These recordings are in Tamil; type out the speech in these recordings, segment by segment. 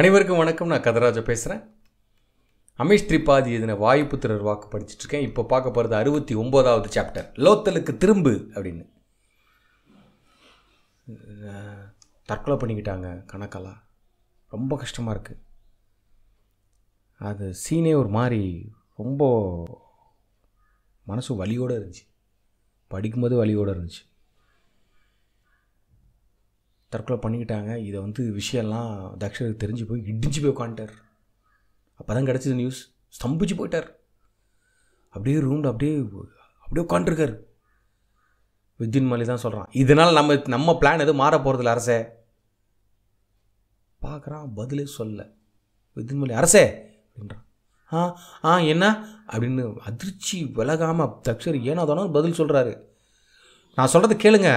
அனைவருக்கும் வணக்கம் நான் கதராஜா பேசுகிறேன் அமீஷ் திரிபாதி எதின வாயுப்புத்திரர் வாக்கு படிச்சுட்ருக்கேன் இப்போ பார்க்க போகிறது அறுபத்தி ஒம்போதாவது சாப்டர் லோத்தலுக்கு திரும்பு அப்படின்னு தற்கொலை பண்ணிக்கிட்டாங்க கணக்கெல்லாம் ரொம்ப கஷ்டமாக இருக்குது அது சீனே ஒரு மாதிரி ரொம்ப மனசு வலியோடு இருந்துச்சு படிக்கும்போது வலியோடு இருந்துச்சு தற்கொலை பண்ணிக்கிட்டாங்க இதை வந்து விஷயம்லாம் தக்ஷருக்கு தெரிஞ்சு போய் இடிஞ்சு போய் உட்காந்துட்டார் அப்போ தான் கிடச்சிது நியூஸ் ஸ்தம்பிச்சு போயிட்டார் அப்படியே ரூமில் அப்படியே அப்படியே உட்காந்துருக்கார் வித்யுன் மலி தான் சொல்கிறான் இதனால் நம்ம நம்ம பிளான் எதுவும் மாற போகிறதில்ல அரசே பார்க்குறான் பதிலே சொல்ல வித்யுன் மலி அரசே அப்படின்றான் ஆ ஆ என்ன அப்படின்னு அதிர்ச்சி விலகாமல் தக்ஷர் ஏனோ தானோ பதில் சொல்கிறாரு நான் சொல்கிறது கேளுங்க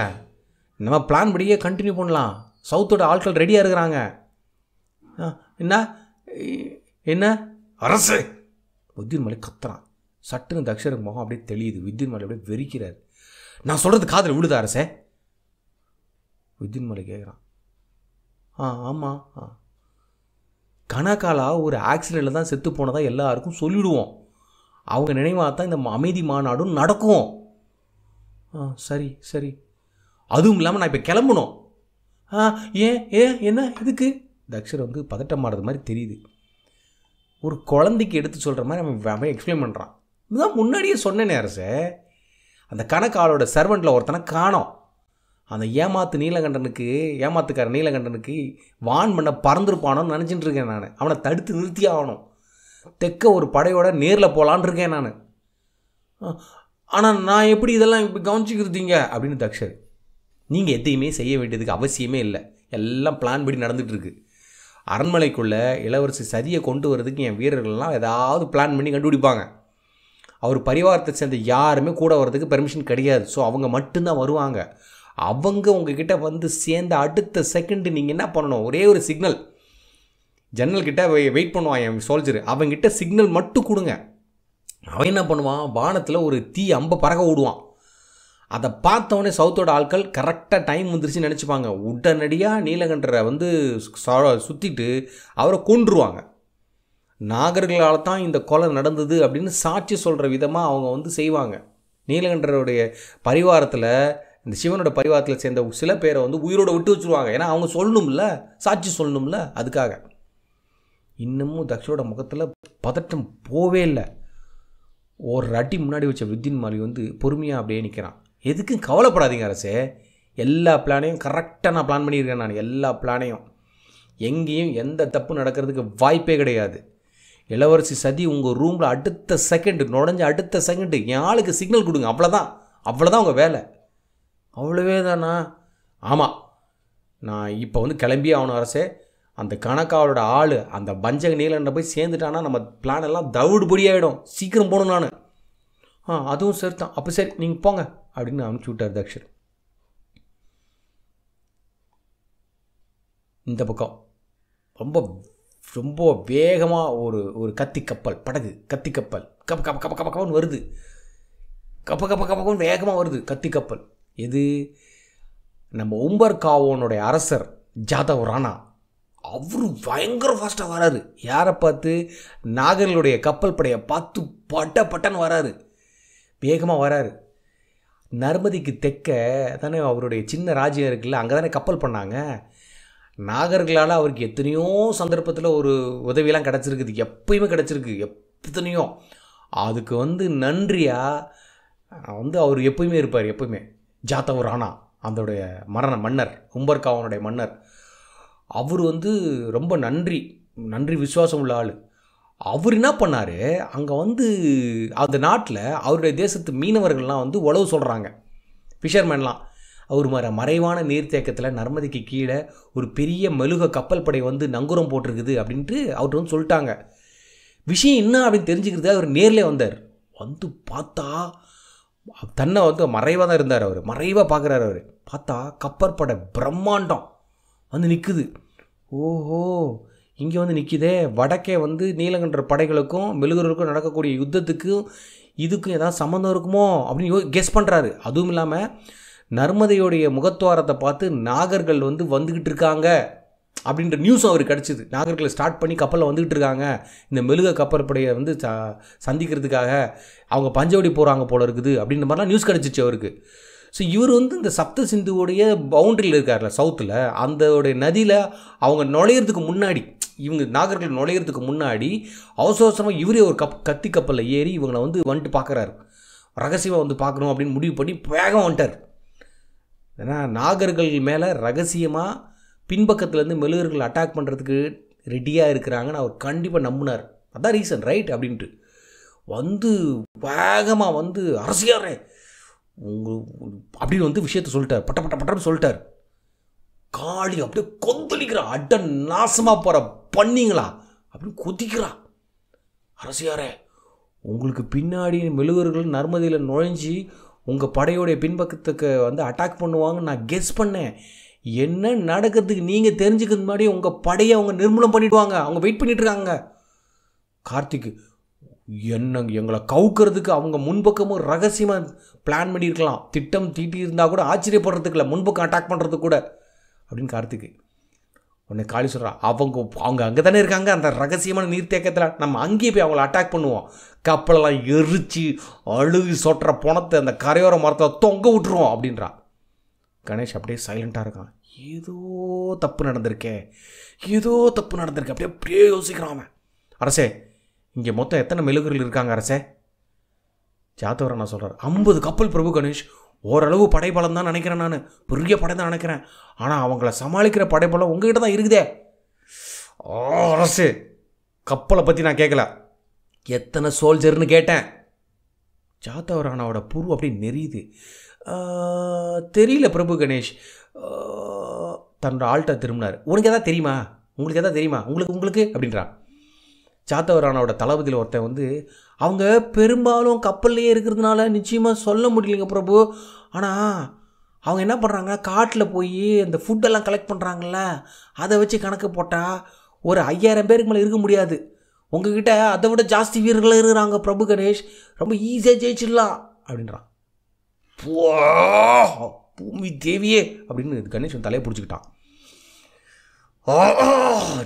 நம்ம பிளான் படியே கண்டினியூ பண்ணலாம் சவுத்தோட ஆட்கள் ரெடியாக இருக்கிறாங்க என்ன என்ன அரசு வித்யுன் மலை கத்துறான் சட்டுன்னு தக்ஷருக்கு முகம் அப்படியே தெளியுது வித்யுன் மலை அப்படியே வெறிக்கிறார் நான் சொல்கிறது காதில் விழுது அரசே வித்யுன் மலை கேட்குறான் ஆ ஆமாம் ஆ கணக்காலாக ஒரு ஆக்சிடெண்ட்டில் தான் செத்து போனதாக எல்லாருக்கும் சொல்லிவிடுவோம் அவங்க நினைவாக தான் இந்த அமைதி மாநாடும் நடக்கும் ஆ சரி சரி அதுவும் இல்லாமல் நான் இப்போ கிளம்பணும் ஏன் ஏன் என்ன இதுக்கு தக்ஷர் வந்து பதட்டமாடுறது மாதிரி தெரியுது ஒரு குழந்தைக்கு எடுத்து சொல்கிற மாதிரி நம்ம அவன் எக்ஸ்பிளைன் பண்ணுறான் இதுதான் முன்னாடியே சொன்னேனே அரசே அந்த கணக்காளோட சர்வெண்ட்டில் ஒருத்தனை காணோம் அந்த ஏமாத்து நீலகண்டனுக்கு ஏமாத்துக்கார நீலகண்டனுக்கு வான் பண்ண பறந்துருப்பானோன்னு நினச்சிட்டு இருக்கேன் நான் அவனை தடுத்து நிறுத்தி ஆகணும் தெக்க ஒரு படையோட நேரில் போகலான் இருக்கேன் நான் ஆனால் நான் எப்படி இதெல்லாம் இப்போ கவனிச்சுக்கிறதீங்க அப்படின்னு தக்ஷர் நீங்கள் எதையுமே செய்ய வேண்டியதுக்கு அவசியமே இல்லை எல்லாம் பிளான் படி நடந்துகிட்ருக்கு அரண்மனைக்குள்ளே இளவரசி சதியை கொண்டு வரதுக்கு என் வீரர்கள்லாம் ஏதாவது பிளான் பண்ணி கண்டுபிடிப்பாங்க அவர் பரிவாரத்தை சேர்ந்த யாருமே கூட வர்றதுக்கு பெர்மிஷன் கிடையாது ஸோ அவங்க மட்டும்தான் வருவாங்க அவங்க உங்ககிட்ட வந்து சேர்ந்த அடுத்த செகண்டு நீங்கள் என்ன பண்ணணும் ஒரே ஒரு சிக்னல் ஜன்னல் ஜன்னல்கிட்ட வெயிட் பண்ணுவான் என் சோல்ஜர் அவங்ககிட்ட சிக்னல் மட்டும் கொடுங்க அவன் என்ன பண்ணுவான் வானத்தில் ஒரு தீ அம்பை பறக்க விடுவான் அதை பார்த்தவொடனே சவுத்தோட ஆட்கள் கரெக்டாக டைம் வந்துருச்சுன்னு நினச்சிப்பாங்க உடனடியாக நீலகண்டரை வந்து சுற்றிட்டு அவரை கொன்றுருவாங்க நாகர்களால் தான் இந்த கொலை நடந்தது அப்படின்னு சாட்சி சொல்கிற விதமாக அவங்க வந்து செய்வாங்க நீலகண்டருடைய பரிவாரத்தில் இந்த சிவனோட பரிவாரத்தில் சேர்ந்த சில பேரை வந்து உயிரோட விட்டு வச்சுருவாங்க ஏன்னா அவங்க சொல்லணும்ல சாட்சி சொல்லணும்ல அதுக்காக இன்னமும் தக்ஷோட முகத்தில் பதட்டம் போவே இல்லை ஒரு அடி முன்னாடி வச்ச வித்தின் மாலி வந்து பொறுமையாக அப்படியே நிற்கிறான் எதுக்கும் கவலைப்படாதீங்க அரசே எல்லா பிளானையும் கரெக்டாக நான் பிளான் பண்ணியிருக்கேன் நான் எல்லா பிளானையும் எங்கேயும் எந்த தப்பு நடக்கிறதுக்கு வாய்ப்பே கிடையாது இளவரசி சதி உங்கள் ரூமில் அடுத்த செகண்டு நுழைஞ்ச அடுத்த செகண்டு என் ஆளுக்கு சிக்னல் கொடுங்க அவ்வளோதான் அவ்வளோதான் உங்கள் வேலை அவ்வளோவே தானா ஆமாம் நான் இப்போ வந்து கிளம்பி ஆகணும் அரசே அந்த கணக்காவோட ஆள் அந்த பஞ்சக நீலன்ற போய் சேர்ந்துட்டான்னா நம்ம பிளான் எல்லாம் தவிடுபடி ஆகிடும் சீக்கிரம் போகணும் நான் ஆ அதுவும் சரி தான் அப்போ சரி நீங்கள் போங்க அப்படின்னு அனுப்பிச்சி சூட்டார் தக்ஷர் இந்த பக்கம் ரொம்ப ரொம்ப வேகமாக ஒரு ஒரு கத்தி கப்பல் படகு கத்தி கப்பல் கப்ப கப்ப கப்ப கப்ப கப்பன்னு வருது கப்ப கப்ப கப்பன்னு வேகமாக வருது கத்தி கப்பல் எது நம்ம உம்பர் காவோனுடைய அரசர் ஜாதவ் ராணா அவர் பயங்கர ஃபாஸ்ட்டாக வராரு யாரை பார்த்து நாகர்களுடைய கப்பல் படையை பார்த்து பட்ட பட்டன்னு வராரு வேகமாக வராரு நர்மதிக்கு தெற்க தானே அவருடைய சின்ன ராஜ்யம் இருக்குல்ல அங்கே தானே கப்பல் பண்ணாங்க நாகர்களால் அவருக்கு எத்தனையோ சந்தர்ப்பத்தில் ஒரு உதவியெல்லாம் கிடச்சிருக்குது எப்பயுமே கிடச்சிருக்கு எத்தனையோ அதுக்கு வந்து நன்றியாக வந்து அவர் எப்பயுமே இருப்பார் எப்பயுமே ஜாத்தவர் ராணா அதோடைய மரண மன்னர் உம்பர்காவனுடைய மன்னர் அவர் வந்து ரொம்ப நன்றி நன்றி விசுவாசம் உள்ள ஆள் அவர் என்ன பண்ணார் அங்கே வந்து அந்த நாட்டில் அவருடைய தேசத்து மீனவர்கள்லாம் வந்து உழவு சொல்கிறாங்க ஃபிஷர்மேன்லாம் அவர் மாதிரி மறைவான நீர்த்தேக்கத்தில் நர்மதிக்கு கீழே ஒரு பெரிய மெழுக கப்பல் படை வந்து நங்குரம் போட்டிருக்குது அப்படின்ட்டு அவர் வந்து சொல்லிட்டாங்க விஷயம் என்ன அப்படின்னு தெரிஞ்சுக்கிறது அவர் நேரில் வந்தார் வந்து பார்த்தா தன்னை வந்து மறைவாக தான் இருந்தார் அவர் மறைவாக பார்க்குறாரு அவர் பார்த்தா கப்பற்படை பிரம்மாண்டம் வந்து நிற்குது ஓஹோ இங்கே வந்து நிற்கிதே வடக்கே வந்து நீலகண்டர் படைகளுக்கும் மெழுகுருக்கும் நடக்கக்கூடிய யுத்தத்துக்கும் இதுக்கும் ஏதாவது சம்மந்தம் இருக்குமோ அப்படின்னு கெஸ் பண்ணுறாரு அதுவும் இல்லாமல் நர்மதையுடைய முகத்துவாரத்தை பார்த்து நாகர்கள் வந்து வந்துக்கிட்டு இருக்காங்க அப்படின்ற நியூஸும் அவருக்கு கிடச்சிது நாகர்களை ஸ்டார்ட் பண்ணி கப்பலில் வந்துக்கிட்டு இருக்காங்க இந்த மெழுக கப்பற்படையை வந்து சந்திக்கிறதுக்காக அவங்க பஞ்சவடி போகிறாங்க போல இருக்குது அப்படின்ற மாதிரிலாம் நியூஸ் கிடச்சிச்சு அவருக்கு ஸோ இவர் வந்து இந்த சப்த சிந்துவோடைய பவுண்டரியில் இருக்கார்ல சவுத்தில் அந்தோடைய நதியில் அவங்க நுழையிறதுக்கு முன்னாடி இவங்க நாகர்கள் நுழையிறதுக்கு முன்னாடி அவசரமாக இவரே ஒரு கப் கத்தி கப்பலில் ஏறி இவங்களை வந்து வந்துட்டு பார்க்குறாரு ரகசியமாக வந்து பார்க்கணும் அப்படின்னு முடிவு பண்ணி வேகம் வந்துட்டார் ஏன்னா நாகர்கள் மேலே ரகசியமாக பின்பக்கத்துலேருந்து மெழுகர்கள் அட்டாக் பண்ணுறதுக்கு ரெடியாக இருக்கிறாங்கன்னு அவர் கண்டிப்பாக நம்பினார் அதான் ரீசன் ரைட் அப்படின்ட்டு வந்து வேகமாக வந்து அரசியாரே அப்படின்னு வந்து விஷயத்த சொல்லிட்டார் பட்ட பட்ட பட்டன்னு சொல்லிட்டார் காளி அப்படியே கொந்தளிக்கிற அட்ட நாசமாக போகிற பண்ணிங்களா அப்படின்னு கொதிக்கிறா அரசியாரே உங்களுக்கு பின்னாடி மெழுகர்கள் நர்மதியில் நுழைஞ்சி உங்கள் படையோடைய பின்பக்கத்துக்கு வந்து அட்டாக் பண்ணுவாங்கன்னு நான் கெஸ் பண்ணேன் என்ன நடக்கிறதுக்கு நீங்கள் தெரிஞ்சுக்கிறது மாதிரி உங்கள் படையை அவங்க நிர்மூலம் பண்ணிவிடுவாங்க அவங்க வெயிட் பண்ணிகிட்ருக்காங்க கார்த்திக்கு என்ன எங்களை கவுக்கிறதுக்கு அவங்க முன்பக்கமும் ரகசியமாக பிளான் பண்ணியிருக்கலாம் திட்டம் தீட்டி இருந்தால் கூட ஆச்சரியப்படுறதுக்குல முன்பக்கம் அட்டாக் பண்ணுறது கூட அப்படின்னு கார்த்திக் உடனே காளி சொல்கிறா அவங்க அவங்க அங்கே தானே இருக்காங்க அந்த ரகசியமான நீர்த்தேக்கத்தில் நம்ம அங்கேயே போய் அவங்கள அட்டாக் பண்ணுவோம் கப்பலெல்லாம் எரிச்சு அழுகி சொட்டுற பணத்தை அந்த கரையோர மரத்தை தொங்க விட்டுருவோம் அப்படின்றா கணேஷ் அப்படியே சைலண்ட்டாக இருக்கான் ஏதோ தப்பு நடந்திருக்கே ஏதோ தப்பு நடந்திருக்கே அப்படியே அப்படியே யோசிக்கிறான் அவன் அரசே இங்கே மொத்தம் எத்தனை மெழுகுகள் இருக்காங்க அரசே ஜாத்தவரண்ணா சொல்கிறார் ஐம்பது கப்பல் பிரபு கணேஷ் ஓரளவு படைபலம் தான் நினைக்கிறேன் நான் பெரிய படை தான் நினைக்கிறேன் ஆனால் அவங்கள சமாளிக்கிற படைபலம் உங்ககிட்ட தான் இருக்குதே ஓ அரசு கப்பலை பற்றி நான் கேட்கல எத்தனை சோல்ஜர்னு கேட்டேன் ஜாத்தவரானாவோட புரு அப்படி நெறியுது தெரியல பிரபு கணேஷ் தன்னோட ஆள்கிட்ட திரும்பினார் உனக்கு எதாவது தெரியுமா உங்களுக்கு எதாவது தெரியுமா உங்களுக்கு உங்களுக்கு அப்படின்றான் ஜாத்தவரானோட தளபதியில் ஒருத்தன் வந்து அவங்க பெரும்பாலும் கப்பல்லையே இருக்கிறதுனால நிச்சயமாக சொல்ல முடியலைங்க பிரபு ஆனால் அவங்க என்ன பண்ணுறாங்க காட்டில் போய் அந்த ஃபுட்டெல்லாம் கலெக்ட் பண்ணுறாங்கள அதை வச்சு கணக்கு போட்டால் ஒரு ஐயாயிரம் பேருக்கு மேலே இருக்க முடியாது உங்ககிட்ட அதை விட ஜாஸ்தி வீரர்கள் இருக்கிறாங்க பிரபு கணேஷ் ரொம்ப ஈஸியாக ஜெயிச்சிடலாம் அப்படின்றான் பூமி தேவியே அப்படின்னு கணேஷ் தலையை பிடிச்சிக்கிட்டான்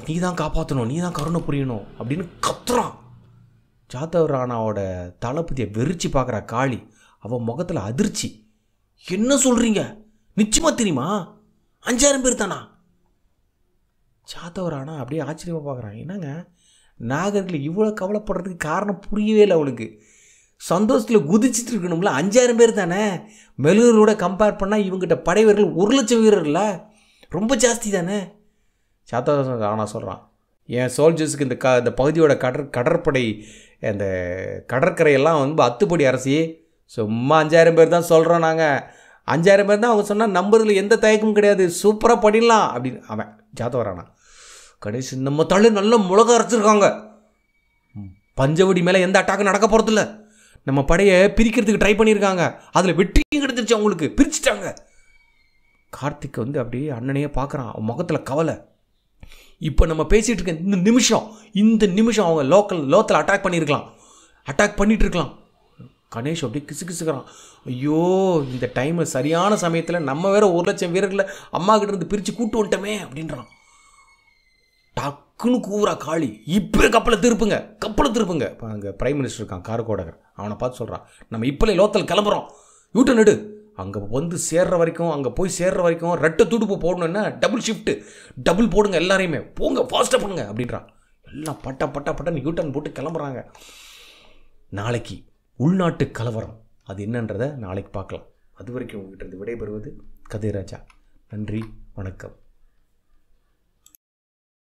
நீ தான் காப்பாற்றணும் நீ தான் கருணை புரியணும் அப்படின்னு கத்துறான் ஜாதவ் ராணாவோட தளபதியை வெறிச்சு பார்க்குறா காளி அவன் முகத்தில் அதிர்ச்சி என்ன சொல்கிறீங்க நிச்சயமாக தெரியுமா அஞ்சாயிரம் பேர் தானா ஜாதவ் ராணா அப்படியே ஆச்சரியமாக பார்க்குறான் என்னங்க நாகரில் இவ்வளோ கவலைப்படுறதுக்கு காரணம் புரியவே இல்லை அவளுக்கு சந்தோஷத்தில் குதிச்சுட்டு இருக்கணும்ல அஞ்சாயிரம் பேர் தானே மெலூரோட கம்பேர் பண்ணால் இவங்ககிட்ட படை வீரர்கள் ஒரு லட்சம் வீரர்கள்ல ரொம்ப ஜாஸ்தி தானே சாத்தாசன் ராணா சொல்கிறான் என் சோல்ஜர்ஸுக்கு இந்த க இந்த பகுதியோட கடற் கடற்படை அந்த கடற்கரையெல்லாம் வந்து அத்துப்படி அரசி சும்மா அஞ்சாயிரம் பேர் தான் சொல்கிறோம் நாங்கள் அஞ்சாயிரம் பேர் தான் அவங்க சொன்னால் நம்புறதுல எந்த தயக்கமும் கிடையாது சூப்பராக படிடலாம் அப்படின்னு அவன் ஜாத்தவரானா கடைசி நம்ம தள்ளி நல்ல முழக அரைச்சிருக்காங்க பஞ்சவடி மேலே எந்த அட்டாக்கும் நடக்க போகிறதில்ல நம்ம படையை பிரிக்கிறதுக்கு ட்ரை பண்ணியிருக்காங்க அதில் வெற்றியும் கிடைச்சிருச்சு அவங்களுக்கு பிரிச்சுட்டாங்க கார்த்திக் வந்து அப்படியே அண்ணனையே பார்க்குறான் அவன் முகத்தில் கவலை இப்போ நம்ம பேசிகிட்டு இருக்க இந்த நிமிஷம் இந்த நிமிஷம் அவங்க லோக்கல் லோத்தில் அட்டாக் பண்ணியிருக்கலாம் அட்டாக் பண்ணிகிட்டு இருக்கலாம் கணேஷ் அப்படியே கிசு கிசுக்கிறான் ஐயோ இந்த டைமை சரியான சமயத்தில் நம்ம வேற ஒரு லட்சம் வீரர்களை அம்மா கிட்ட இருந்து பிரித்து கூட்டு வந்துட்டோமே அப்படின்றான் டக்குன்னு கூவுறா காளி இப்போ கப்பலை திருப்புங்க கப்பலை திருப்புங்க இப்போ அங்கே பிரைம் மினிஸ்டர் இருக்கான் காரக்கோடகர் அவனை பார்த்து சொல்கிறான் நம்ம இப்போலே லோத்தல் கிளம்புறோம் யூட்டன் எடு அங்கே வந்து சேர்ற வரைக்கும் அங்கே போய் சேர்ற வரைக்கும் ரெட்டை துடுப்பு போடணுன்னா டபுள் ஷிஃப்ட்டு டபுள் போடுங்க எல்லாரையுமே போங்க ஃபாஸ்ட்டாக பண்ணுங்க அப்படின்றான் எல்லாம் பட்டா பட்டா பட்டான்னு யூட்டர்ன் போட்டு கிளம்புறாங்க நாளைக்கு உள்நாட்டு கலவரம் அது என்னன்றதை நாளைக்கு பார்க்கலாம் அது வரைக்கும் உங்கள்கிட்ட இருந்து விடைபெறுவது கதிராஜா நன்றி வணக்கம்